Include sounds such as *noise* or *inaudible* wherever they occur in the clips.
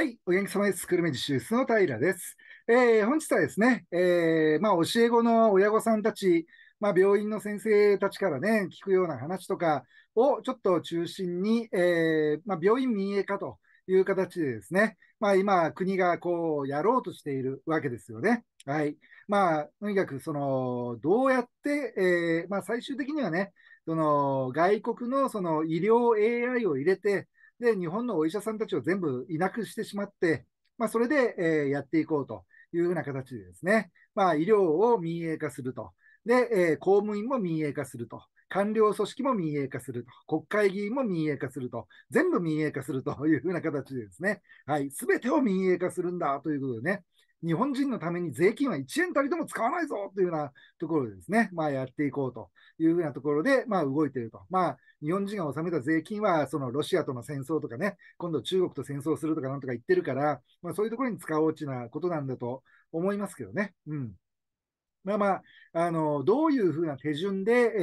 はい、お元気様です。久留米ュ習室の平です。えー、本日はですね、えー、まあ、教え子の親御さんたち、まあ、病院の先生たちからね、聞くような話とかをちょっと中心に、えー、まあ、病院民営化という形でですね、まあ、今、国がこう、やろうとしているわけですよね。はい。まあ、とにかく、その、どうやって、えまあ、最終的にはね、その、外国のその医療 AI を入れて、で、日本のお医者さんたちを全部いなくしてしまって、まあ、それで、えー、やっていこうというような形でですね、まあ、医療を民営化すると。で、えー、公務員も民営化すると。官僚組織も民営化すると、国会議員も民営化すると、全部民営化するというふうな形でですね、はい、すべてを民営化するんだということでね、日本人のために税金は1円たりとも使わないぞというようなところでですね、まあ、やっていこうというふうなところで、まあ、動いていると。まあ、日本人が納めた税金は、そのロシアとの戦争とかね、今度中国と戦争するとかなんとか言ってるから、まあ、そういうところに使おうちなことなんだと思いますけどね。うん。まあまあ、あのどういうふうな手順で、え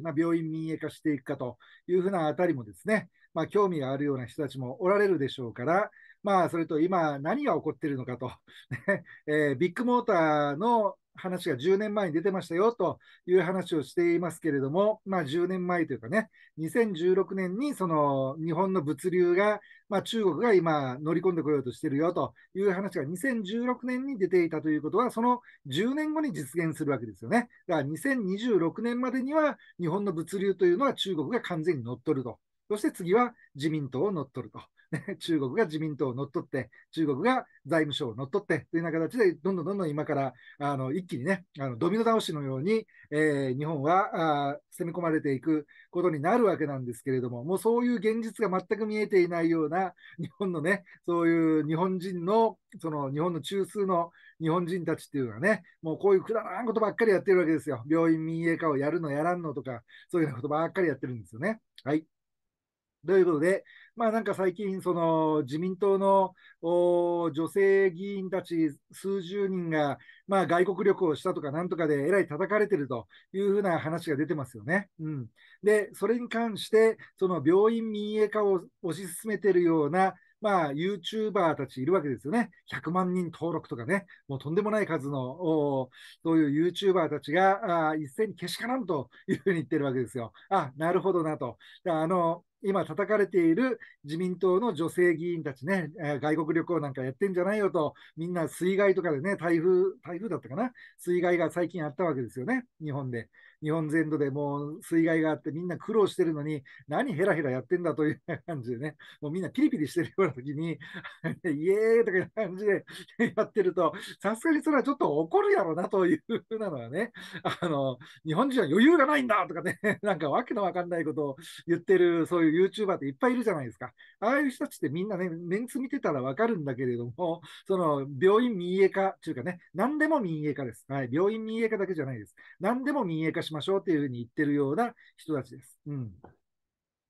ー、まあ、病院民営化していくかというふうなあたりもですね、まあ、興味があるような人たちもおられるでしょうから、まあ、それと今、何が起こってるのかと、*laughs* えー、ビッグモーターの話が10年前に出てましたよという話をしていますけれども、まあ、10年前というかね、2016年にその日本の物流が、まあ、中国が今乗り込んでこようとしてるよという話が2016年に出ていたということは、その10年後に実現するわけですよね。だから2026年までには日本の物流というのは中国が完全に乗っ取ると。そして次は自民党を乗っ取ると。中国が自民党を乗っ取って、中国が財務省を乗っ取ってというような形で、どんどんどんどん今からあの一気にね、あのドミノ倒しのように、えー、日本はあ攻め込まれていくことになるわけなんですけれども、もうそういう現実が全く見えていないような、日本のね、そういう日本人の、その日本の中枢の日本人たちっていうのはね、もうこういうくだらんことばっかりやってるわけですよ。病院民営化をやるのやらんのとか、そういうようなことばっかりやってるんですよね。はい。ということで、まあなんか最近、その自民党の女性議員たち数十人が、まあ外国旅行したとかなんとかでえらい叩かれてるというふうな話が出てますよね。うん。で、それに関して、その病院民営化を推し進めてるような、まあ、ユーチューバーたちいるわけですよね。100万人登録とかね、もうとんでもない数の、そういうユーチューバーたちが、あ一斉にけしからんというふうに言ってるわけですよ。あ、なるほどなと。あの、今叩かれている自民党の女性議員たちね、えー、外国旅行なんかやってんじゃないよと、みんな水害とかでね、台風、台風だったかな、水害が最近あったわけですよね、日本で。日本全土でもう水害があってみんな苦労してるのに何ヘラヘラやってんだという *laughs* 感じでね、もうみんなピリピリしてるような時に、*laughs* イエーイとかいう感じで *laughs* やってると、さすがにそれはちょっと怒るやろなというふうなのはね、あの、日本人は余裕がないんだとかね、なんかわけのわかんないことを言ってる、そういう YouTuber っていっぱいいるじゃないですか。ああいう人たちってみんなね、メンツ見てたらわかるんだけれども、*laughs* その病院民営化っていうかね、何でも民営化です。はい。病院民営化だけじゃないです。何でも民営化しましょうっていうふうに言ってるような人たちです。うん。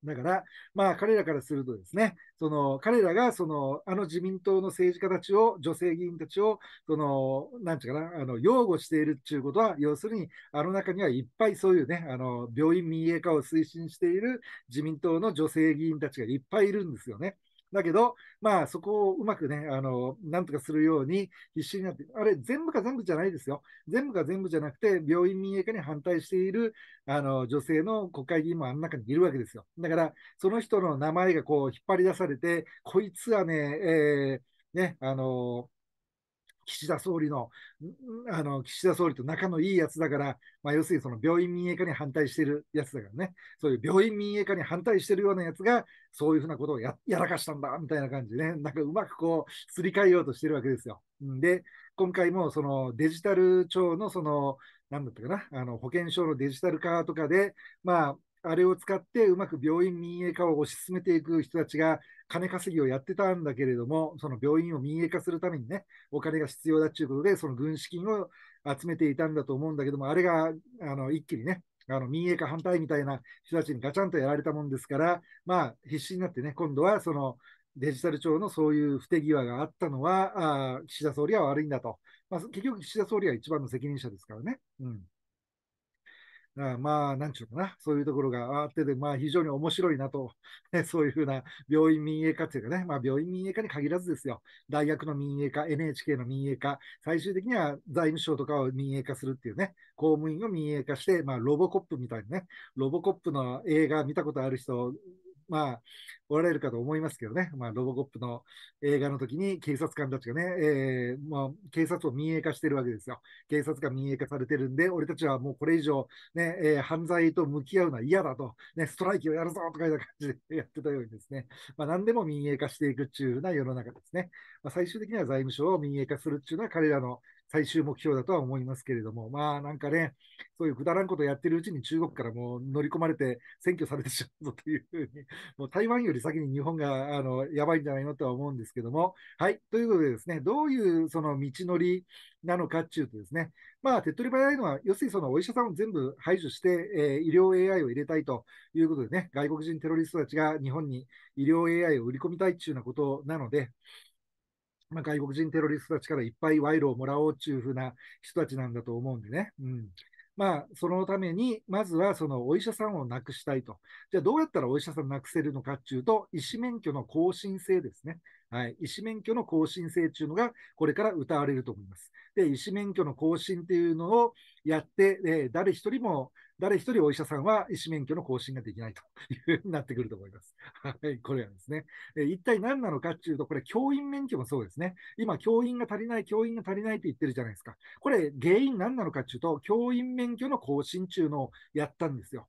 だから、まあ、彼らからするとですね、その彼らがそのあの自民党の政治家たちを、女性議員たちを、そのなんていうかな、あの擁護しているっていうことは、要するに、あの中にはいっぱいそういうね、あの病院民営化を推進している自民党の女性議員たちがいっぱいいるんですよね。だけど、まあ、そこをうまくね、あの、なんとかするように必死になって、あれ、全部か全部じゃないですよ。全部か全部じゃなくて、病院民営化に反対している、あの、女性の国会議員もあの中にいるわけですよ。だから、その人の名前がこう、引っ張り出されて、こいつはね、えー、ね、あの、岸田総理の、あの、岸田総理と仲のいいやつだから、まあ、要するにその病院民営化に反対してるやつだからね、そういう病院民営化に反対してるようなやつが、そういうふうなことをやらかしたんだ、みたいな感じでね、なんかうまくこう、すり替えようとしてるわけですよ。で、今回もそのデジタル庁のその、なんだったかな、あの保険証のデジタル化とかで、まあ、あれを使ってうまく病院民営化を推し進めていく人たちが金稼ぎをやってたんだけれども、その病院を民営化するためにね、お金が必要だということで、その軍資金を集めていたんだと思うんだけども、あれがあの一気にね、あの民営化反対みたいな人たちにガチャンとやられたもんですから、まあ、必死になってね、今度はそのデジタル庁のそういう不手際があったのは、あ岸田総理は悪いんだと、まあ、結局、岸田総理は一番の責任者ですからね。うんあまあ、なんちゅうかな、そういうところがあってで、まあ、非常に面白いなと、ね、*laughs* そういうふうな病院民営化というかね、まあ、病院民営化に限らずですよ、大学の民営化、NHK の民営化、最終的には財務省とかを民営化するっていうね、公務員を民営化して、まあ、ロボコップみたいにね、ロボコップの映画見たことある人、まあ、おられるかと思いますけどね、まあ、ロボコップの映画の時に警察官たちがね、えー、まあ、警察を民営化してるわけですよ。警察が民営化されてるんで、俺たちはもうこれ以上ね、えー、犯罪と向き合うのは嫌だと、ね、ストライキをやるぞとかいう感じで *laughs* やってたようにですね、まあ、何でも民営化していくっていうような世の中ですね。まあ、最終的には財務省を民営化するっていうのは彼らの最終目標だとは思いますけれども、まあなんかね、そういうくだらんことやってるうちに中国からもう乗り込まれて占拠されてしまうぞというふうに、もう台湾より先に日本があのやばいんじゃないのとは思うんですけども、はい、ということでですね、どういうその道のりなのかっていうとですね、まあ手っ取り早いのは、要するにそのお医者さんを全部排除して、えー、医療 AI を入れたいということでね、外国人テロリストたちが日本に医療 AI を売り込みたいっていうようなことなので、まあ、外国人テロリストたちからいっぱい賄賂をもらおうというふうな人たちなんだと思うんでね。うんまあ、そのために、まずはそのお医者さんをなくしたいと。じゃあ、どうやったらお医者さんなくせるのかっていうと、医師免許の更新制ですね。はい、医師免許の更新制っていうのが、これから歌われると思います。で、医師免許の更新っていうのをやって、え誰一人も誰一人お医者さんは医師免許の更新ができないというふうになってくると思います。はい、これはですね。え一体何なのかっていうと、これ教員免許もそうですね。今、教員が足りない、教員が足りないって言ってるじゃないですか。これ、原因何なのかっていうと、教員免許の更新中のをやったんですよ。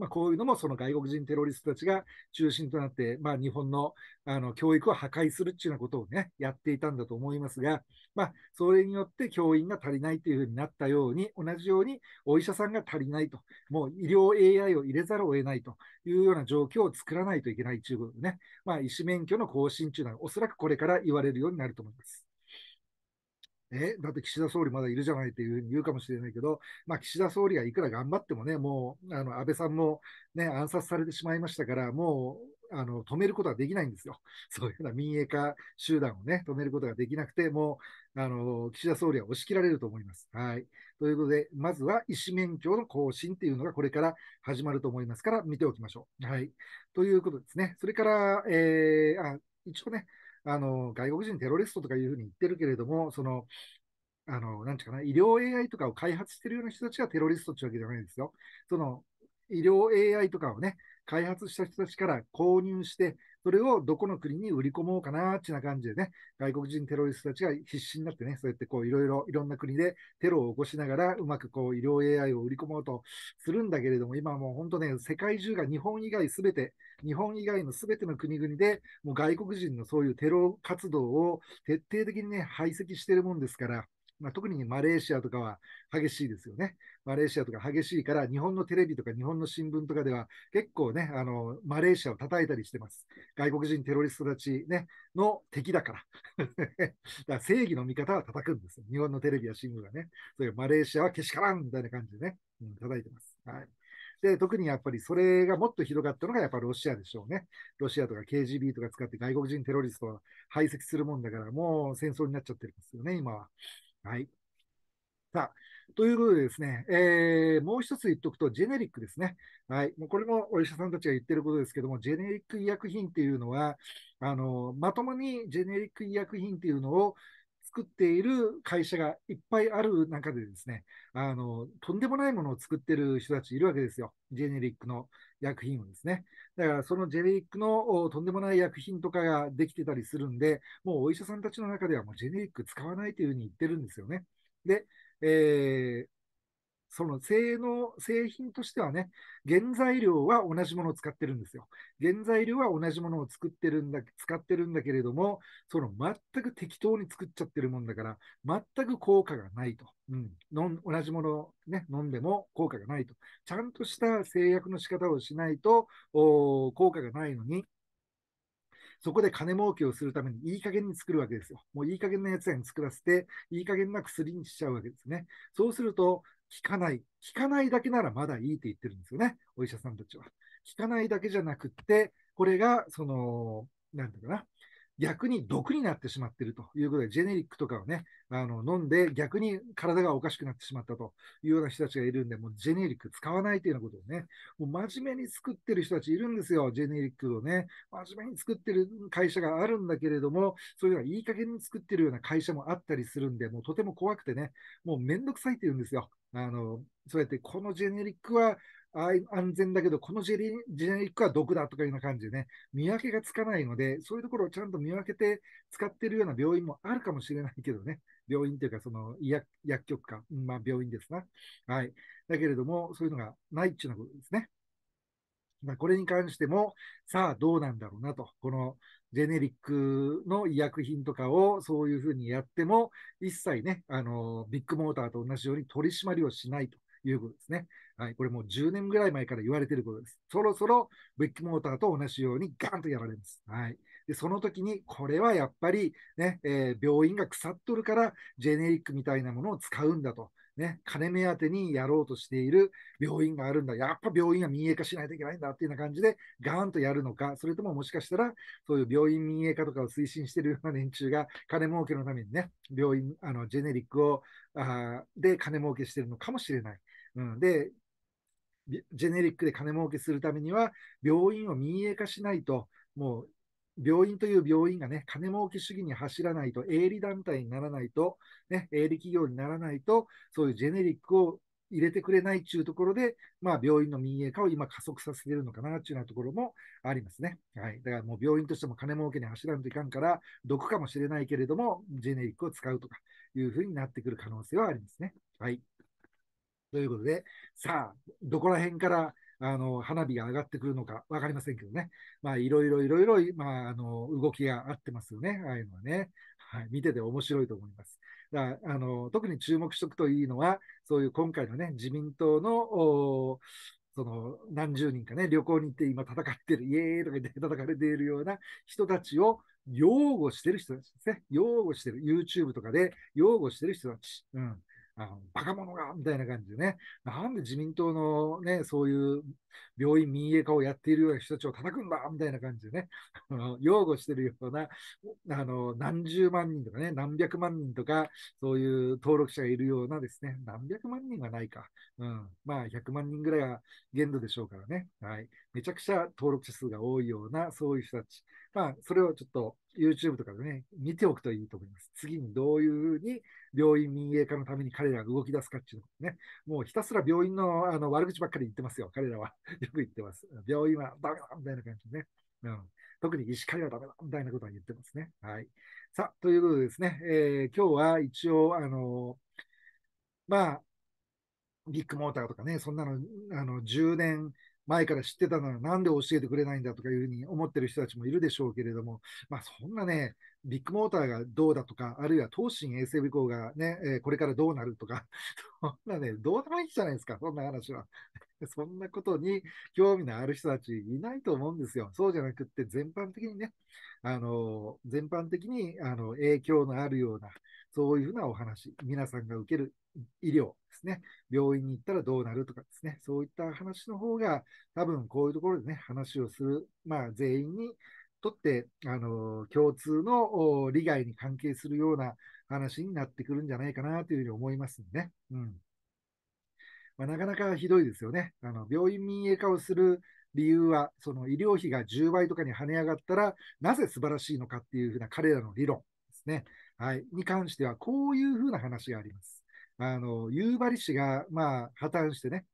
まあ、こういうのもその外国人テロリストたちが中心となって、まあ、日本のあの教育を破壊するっていうようなことをね、やっていたんだと思いますが、まあ、それによって教員が足りないというふうになったように、同じようにお医者さんが足りないと、もう医療 AI を入れざるを得ないというような状況を作らないといけないということでね、まあ、医師免許の更新というのは、おそらくこれから言われるようになると思います。え、だって岸田総理まだいるじゃないというに言うかもしれないけど、まあ、岸田総理がいくら頑張ってもね、もうあの安倍さんも、ね、暗殺されてしまいましたから、もうあの止めることはできないんですよ。*laughs* そういうような民営化集団をね、止めることができなくて、もう、あの、岸田総理は押し切られると思います。はい。ということで、まずは医師免許の更新っていうのがこれから始まると思いますから、見ておきましょう。はい。ということですね。それから、えー、あ、一応ね、あの外国人テロリストとかいうふうに言ってるけれども、そのあのなんちゅうかな、医療 AI とかを開発してるような人たちがテロリストってわけじゃないですよ。その医療 AI とかをね、開発した人たちから購入して、それをどこの国に売り込もうかなってな感じでね、外国人テロリストたちが必死になってね、そうやってこういろいろいろんな国でテロを起こしながら、うまくこう医療 AI を売り込もうとするんだけれども、今もう本当ね、世界中が日本以外すべて、日本以外のすべての国々で、もう外国人のそういうテロ活動を徹底的にね、排斥してるもんですから、まあ、特にマレーシアとかは激しいですよね。マレーシアとか激しいから、日本のテレビとか日本の新聞とかでは結構ね、あの、マレーシアを叩いたりしてます。外国人テロリストたちね、の敵だから。*laughs* だから正義の味方は叩くんですよ。日本のテレビや新聞がね。そういうマレーシアはけしからんみたいな感じでね、うん、叩いてます。はい。で、特にやっぱりそれがもっと広がったのがやっぱロシアでしょうね。ロシアとか KGB とか使って外国人テロリストを排斥するもんだから、もう戦争になっちゃってるんですよね、今は。はい。さあ、ということでですね、えー、もう一つ言っておくと、ジェネリックですね。はい。もうこれもお医者さんたちが言ってることですけども、ジェネリック医薬品っていうのは、あの、まともにジェネリック医薬品っていうのを、作っている会社がいっぱいある中でですね、あの、とんでもないものを作ってる人たちいるわけですよ。ジェネリックの薬品をですね。だからそのジェネリックのとんでもない薬品とかができてたりするんで、もうお医者さんたちの中ではもうジェネリック使わないというふうに言ってるんですよね。で、えー、その製能、製品としてはね、原材料は同じものを使ってるんですよ。原材料は同じものを作ってるんだ使ってるんだけれども、その全く適当に作っちゃってるもんだから、全く効果がないと。うん、ん同じものを、ね、飲んでも効果がないと。ちゃんとした制約の仕方をしないと効果がないのに、そこで金儲けをするためにいい加減に作るわけですよ。もういい加減なやつらに作らせて、いい加減な薬にしちゃうわけですね。そうすると、聞かない。聞かないだけならまだいいって言ってるんですよね。お医者さんたちは。聞かないだけじゃなくって、これが、その、なんていうかな、逆に毒になってしまっているということで、ジェネリックとかをね、あの飲んで逆に体がおかしくなってしまったというような人たちがいるんで、もうジェネリック使わないというようなことをね、もう真面目に作ってる人たちいるんですよ、ジェネリックをね。真面目に作ってる会社があるんだけれども、そういうのはいい加減に作ってるような会社もあったりするんで、もうとても怖くてね、もうめんどくさいって言うんですよ。あの、そうやってこのジェネリックはあ安全だけど、このジェリジェネリックは毒だとかいうような感じでね、見分けがつかないので、そういうところをちゃんと見分けて使ってるような病院もあるかもしれないけどね、病院というか、その薬薬局か、まあ、病院ですな。はい。だけれども、そういうのがないっていうようなことですね。まあ、これに関しても、さあどうなんだろうなと、このジェネリックの医薬品とかをそういうふうにやっても、一切ね、あのビッグモーターと同じように取り締まりをしないということですね。はい、これもう10年ぐらい前から言われてることです。そろそろブックモーターと同じようにガンとやられます。はい、でその時に、これはやっぱりね、ねえー、病院が腐っとるから、ジェネリックみたいなものを使うんだと。ね、金目当てにやろうとしている病院があるんだ。やっぱ病院は民営化しないといけないんだっていうような感じで、ガーンとやるのか、それとももしかしたら、そういう病院民営化とかを推進しているような連中が、金儲けのためにね、病院、あの、ジェネリックを、あで金儲けしてるのかもしれない。うん、で、ジェネリックで金儲けするためには、病院を民営化しないと、もう病院という病院がね、金儲け主義に走らないと、営利団体にならないと、ね、営利企業にならないと、そういうジェネリックを入れてくれないっいうところで、まあ、病院の民営化を今加速させているのかなっていうようなところもありますね。はい。だからもう病院としても金儲けに走らんといかんから、毒かもしれないけれども、ジェネリックを使うとかいうふうになってくる可能性はありますね。はい。ということで、さあ、どこら辺からあの花火が上がってくるのか分かりませんけどね、まあ、いろいろいろいろ、まあ、あの動きがあってますよね、ああいうのはね、はい、見てて面白いと思います。だあの特に注目しておくといいのは、そういう今回のね、自民党のその何十人かね、旅行に行って今戦ってる、イエーイとか言って叩かれているような人たちを擁護してる人たちですね。擁護してる。YouTube とかで擁護してる人たち。うん。あのバカ者がみたいな感じでね、なんで自民党のね、そういう病院民営化をやっているような人たちを叩くんだみたいな感じでね、擁護してるような、あの、何十万人とかね、何百万人とか、そういう登録者がいるようなですね、何百万人はないか、うん、まあ100万人ぐらいが限度でしょうからね、はい、めちゃくちゃ登録者数が多いような、そういう人たち、まあ、それをちょっと YouTube とかでね、見ておくといいと思います。次にどういうふうに病院民営化のために彼らが動き出すかっていうのね、もうひたすら病院のあの悪口ばっかり言ってますよ、彼らは。*laughs* よく言ってます。病院はダメだみたいな感じでね。うん、特に医師会はダメだみたいなことは言ってますね。はい。さあ、ということでですね、えー、今日は一応、あのまあ、ビッグモーターとかね、そんなの、あの、10年、前から知ってたならなんで教えてくれないんだとかいうふうに思ってる人たちもいるでしょうけれども、まあ、そんなね、ビッグモーターがどうだとか、あるいは東進衛星部校がね、えー、これからどうなるとか、そんなね、どうでもいいじゃないですか、そんな話は。*laughs* そんなことに興味のある人たちいないと思うんですよ。そうじゃなくって、全般的にね、あの、全般的に、あの、影響のあるような、そういうふうなお話、皆さんが受ける医療ですね、病院に行ったらどうなるとかですね、そういった話の方が、多分こういうところでね、話をする、まあ、全員にとって、あの共通の利害に関係するような話になってくるんじゃないかなというふうに思いますんでね。うんまあ、なかなかひどいですよね。あの病院民営化をする理由は、その医療費が10倍とかに跳ね上がったら、なぜ素晴らしいのかっていうふうな彼らの理論ですね。はい、に関しては、こういうふうな話があります。あの、夕張市が、まあ、破綻してね、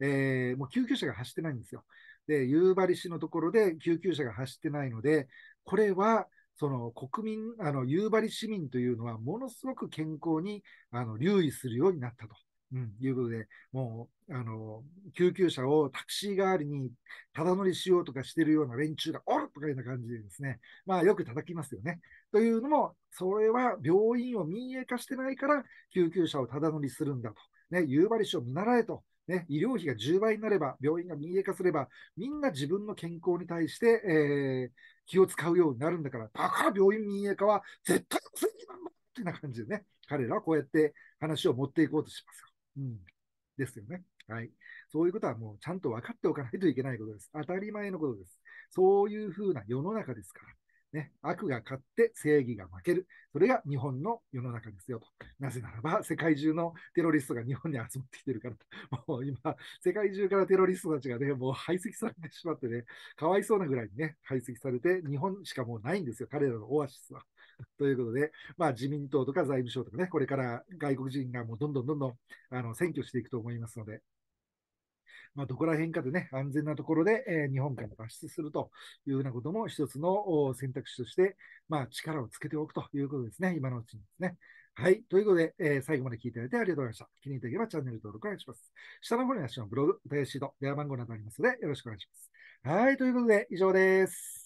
えー、もう救急車が走ってないんですよ。で、夕張市のところで救急車が走ってないので、これは、その国民、あの夕張市民というのは、ものすごく健康にあの留意するようになったと。うん、いうことで、もう、あの、救急車をタクシー代わりに、ただ乗りしようとかしてるような連中が、おるとかいうような感じでですね、まあ、よく叩きますよね。というのも、それは病院を民営化してないから、救急車をただ乗りするんだと。ね、夕張市を見習えと。ね、医療費が10倍になれば、病院が民営化すれば、みんな自分の健康に対して、えー、気を使うようになるんだから、だから病院民営化は絶対の正なんだってな感じでね、彼らはこうやって話を持っていこうとしますよ。うん、ですよね。はい。そういうことはもうちゃんと分かっておかないといけないことです。当たり前のことです。そういうふうな世の中ですから。ね、悪が勝って正義が負ける。それが日本の世の中ですよと。なぜならば、世界中のテロリストが日本に集まってきてるからと。もう今、世界中からテロリストたちがね、もう排斥されてしまってね、かわいそうなぐらいにね、排斥されて、日本しかもうないんですよ。彼らのオアシスは。*laughs* ということで、まあ、自民党とか財務省とかね、これから外国人がもうどんどんどんどんあの占拠していくと思いますので、まあ、どこら辺かでね、安全なところで、えー、日本から脱出するというようなことも一つの選択肢として、まあ、力をつけておくということですね、今のうちにですね。はい。ということで、えー、最後まで聞いていただいてありがとうございました。気に入っていただければチャンネル登録お願いします。下の方に私のブログ、ダイヤシート、電話番号などありますので、よろしくお願いします。はい。ということで、以上です。